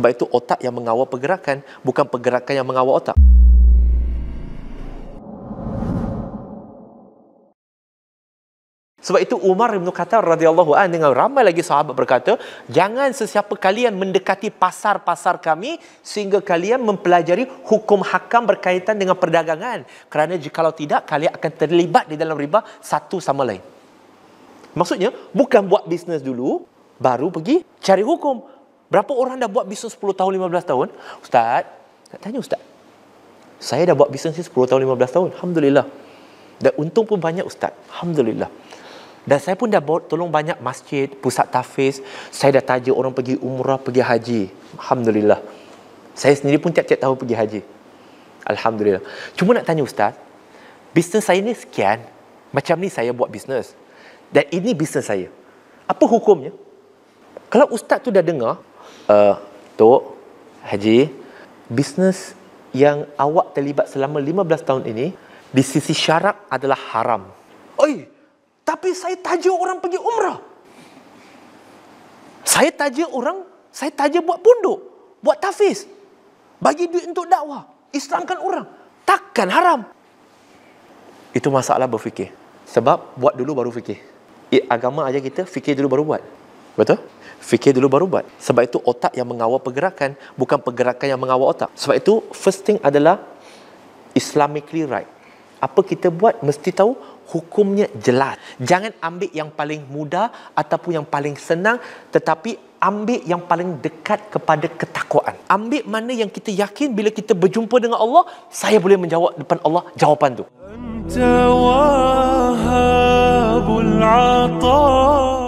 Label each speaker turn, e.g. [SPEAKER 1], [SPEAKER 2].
[SPEAKER 1] Sebab itu otak yang mengawal pergerakan, bukan pergerakan yang mengawal otak. Sebab itu Umar bin Khattab radhiyallahu an dengan ramai lagi sahabat berkata, jangan sesiapa kalian mendekati pasar-pasar kami sehingga kalian mempelajari hukum hakam berkaitan dengan perdagangan. Kerana jika tidak, kalian akan terlibat di dalam riba satu sama lain. Maksudnya, bukan buat bisnes dulu, baru pergi cari hukum. Berapa orang dah buat bisnes 10 tahun, 15 tahun? Ustaz, nak tanya Ustaz. Saya dah buat bisnes 10 tahun, 15 tahun. Alhamdulillah. Dan untung pun banyak Ustaz. Alhamdulillah. Dan saya pun dah bawa tolong banyak masjid, pusat tafiz. Saya dah tajuk orang pergi umrah, pergi haji. Alhamdulillah. Saya sendiri pun tiap-tiap tahun pergi haji. Alhamdulillah. Cuma nak tanya Ustaz, bisnes saya ni sekian. Macam ni saya buat bisnes. Dan ini bisnes saya. Apa hukumnya? Kalau ustaz tu dah dengar, uh, Tok Haji bisnes yang awak terlibat selama 15 tahun ini di sisi syarak adalah haram. Oi, tapi saya tajuk orang pergi umrah. Saya tajuk orang, saya tajuk buat pondok, buat tafiz. Bagi duit untuk dakwah, islamkan orang. Takkan haram. Itu masalah berfikir. Sebab buat dulu baru fikir. Agama aja kita fikir dulu baru buat. Betul? Fikir dulu baru buat. Sebab itu otak yang mengawal pergerakan, bukan pergerakan yang mengawal otak. Sebab itu, first thing adalah Islamically right. Apa kita buat, mesti tahu hukumnya jelas. Jangan ambil yang paling mudah ataupun yang paling senang, tetapi ambil yang paling dekat kepada ketakwaan. Ambil mana yang kita yakin bila kita berjumpa dengan Allah, saya boleh menjawab depan Allah jawapan tu. Antawahabul atar